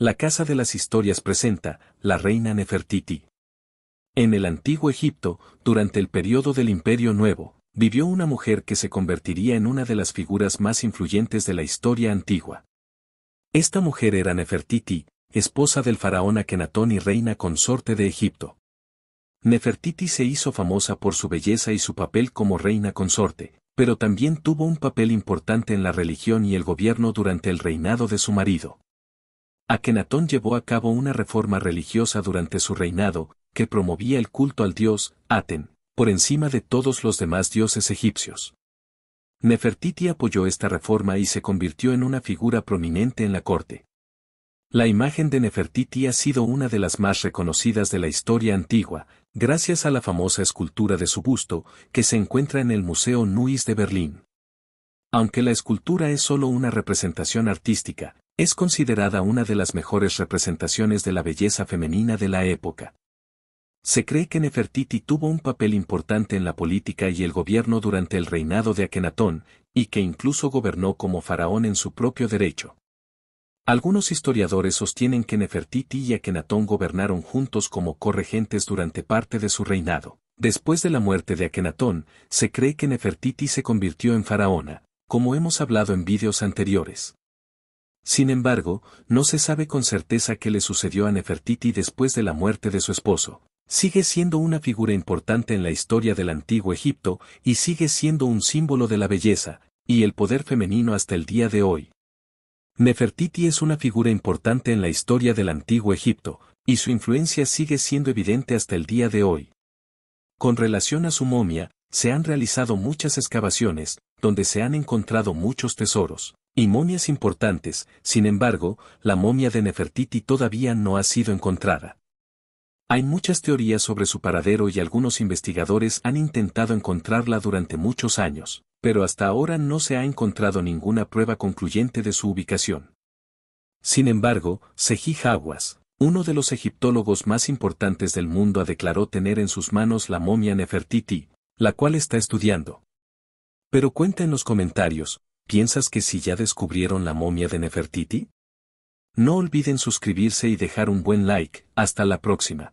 La Casa de las Historias presenta la reina Nefertiti. En el antiguo Egipto, durante el periodo del Imperio Nuevo, vivió una mujer que se convertiría en una de las figuras más influyentes de la historia antigua. Esta mujer era Nefertiti, esposa del faraón Akenatón y reina consorte de Egipto. Nefertiti se hizo famosa por su belleza y su papel como reina consorte, pero también tuvo un papel importante en la religión y el gobierno durante el reinado de su marido. Akenatón llevó a cabo una reforma religiosa durante su reinado, que promovía el culto al dios, Aten, por encima de todos los demás dioses egipcios. Nefertiti apoyó esta reforma y se convirtió en una figura prominente en la corte. La imagen de Nefertiti ha sido una de las más reconocidas de la historia antigua, gracias a la famosa escultura de su busto, que se encuentra en el Museo Nuis de Berlín. Aunque la escultura es solo una representación artística, es considerada una de las mejores representaciones de la belleza femenina de la época. Se cree que Nefertiti tuvo un papel importante en la política y el gobierno durante el reinado de Akenatón, y que incluso gobernó como faraón en su propio derecho. Algunos historiadores sostienen que Nefertiti y Akenatón gobernaron juntos como corregentes durante parte de su reinado. Después de la muerte de Akenatón, se cree que Nefertiti se convirtió en faraona, como hemos hablado en vídeos anteriores. Sin embargo, no se sabe con certeza qué le sucedió a Nefertiti después de la muerte de su esposo. Sigue siendo una figura importante en la historia del antiguo Egipto y sigue siendo un símbolo de la belleza y el poder femenino hasta el día de hoy. Nefertiti es una figura importante en la historia del antiguo Egipto, y su influencia sigue siendo evidente hasta el día de hoy. Con relación a su momia, se han realizado muchas excavaciones, donde se han encontrado muchos tesoros y momias importantes, sin embargo, la momia de Nefertiti todavía no ha sido encontrada. Hay muchas teorías sobre su paradero y algunos investigadores han intentado encontrarla durante muchos años, pero hasta ahora no se ha encontrado ninguna prueba concluyente de su ubicación. Sin embargo, Seji Hawas, uno de los egiptólogos más importantes del mundo, ha declaró tener en sus manos la momia Nefertiti, la cual está estudiando. Pero cuenta en los comentarios, ¿piensas que si ya descubrieron la momia de Nefertiti? No olviden suscribirse y dejar un buen like, hasta la próxima.